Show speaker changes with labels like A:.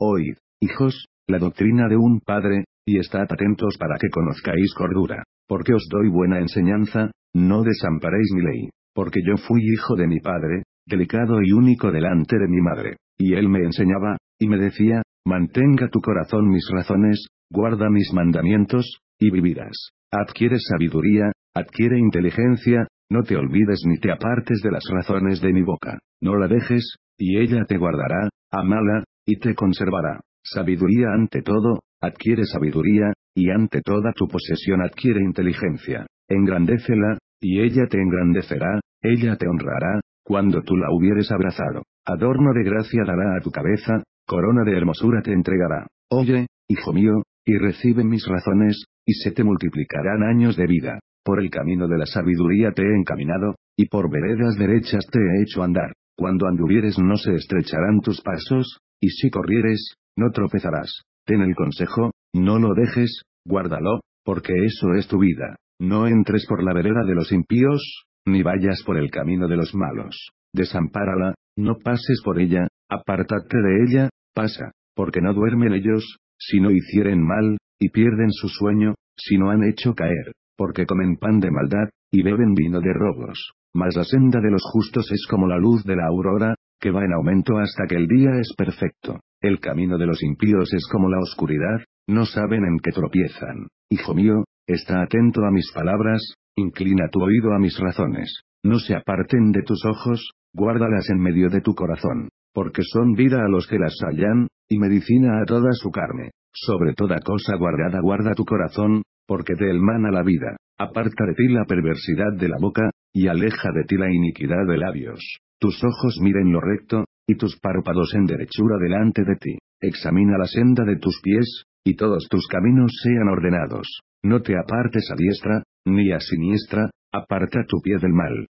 A: Oíd, hijos, la doctrina de un padre, y estad atentos para que conozcáis cordura, porque os doy buena enseñanza, no desamparéis mi ley, porque yo fui hijo de mi padre, delicado y único delante de mi madre, y él me enseñaba, y me decía, mantenga tu corazón mis razones, guarda mis mandamientos, y vivirás, adquiere sabiduría, adquiere inteligencia, no te olvides ni te apartes de las razones de mi boca, no la dejes, y ella te guardará, amala, y te conservará. Sabiduría ante todo, adquiere sabiduría, y ante toda tu posesión adquiere inteligencia. Engrandécela, y ella te engrandecerá, ella te honrará, cuando tú la hubieres abrazado. Adorno de gracia dará a tu cabeza, corona de hermosura te entregará. Oye, hijo mío, y recibe mis razones, y se te multiplicarán años de vida. Por el camino de la sabiduría te he encaminado, y por veredas derechas te he hecho andar. Cuando anduvieres no se estrecharán tus pasos, y si corrieres, no tropezarás. Ten el consejo, no lo dejes, guárdalo, porque eso es tu vida. No entres por la vereda de los impíos, ni vayas por el camino de los malos. Desampárala, no pases por ella, apártate de ella, pasa, porque no duermen ellos, si no hicieren mal, y pierden su sueño, si no han hecho caer, porque comen pan de maldad, y beben vino de robos. Mas la senda de los justos es como la luz de la aurora, que va en aumento hasta que el día es perfecto. El camino de los impíos es como la oscuridad, no saben en qué tropiezan. Hijo mío, está atento a mis palabras, inclina tu oído a mis razones. No se aparten de tus ojos, guárdalas en medio de tu corazón, porque son vida a los que las hallan, y medicina a toda su carne. Sobre toda cosa guardada guarda tu corazón, porque te mana la vida. Aparta de ti la perversidad de la boca, y aleja de ti la iniquidad de labios. Tus ojos miren lo recto, y tus párpados en derechura delante de ti. Examina la senda de tus pies, y todos tus caminos sean ordenados. No te apartes a diestra, ni a siniestra, aparta tu pie del mal.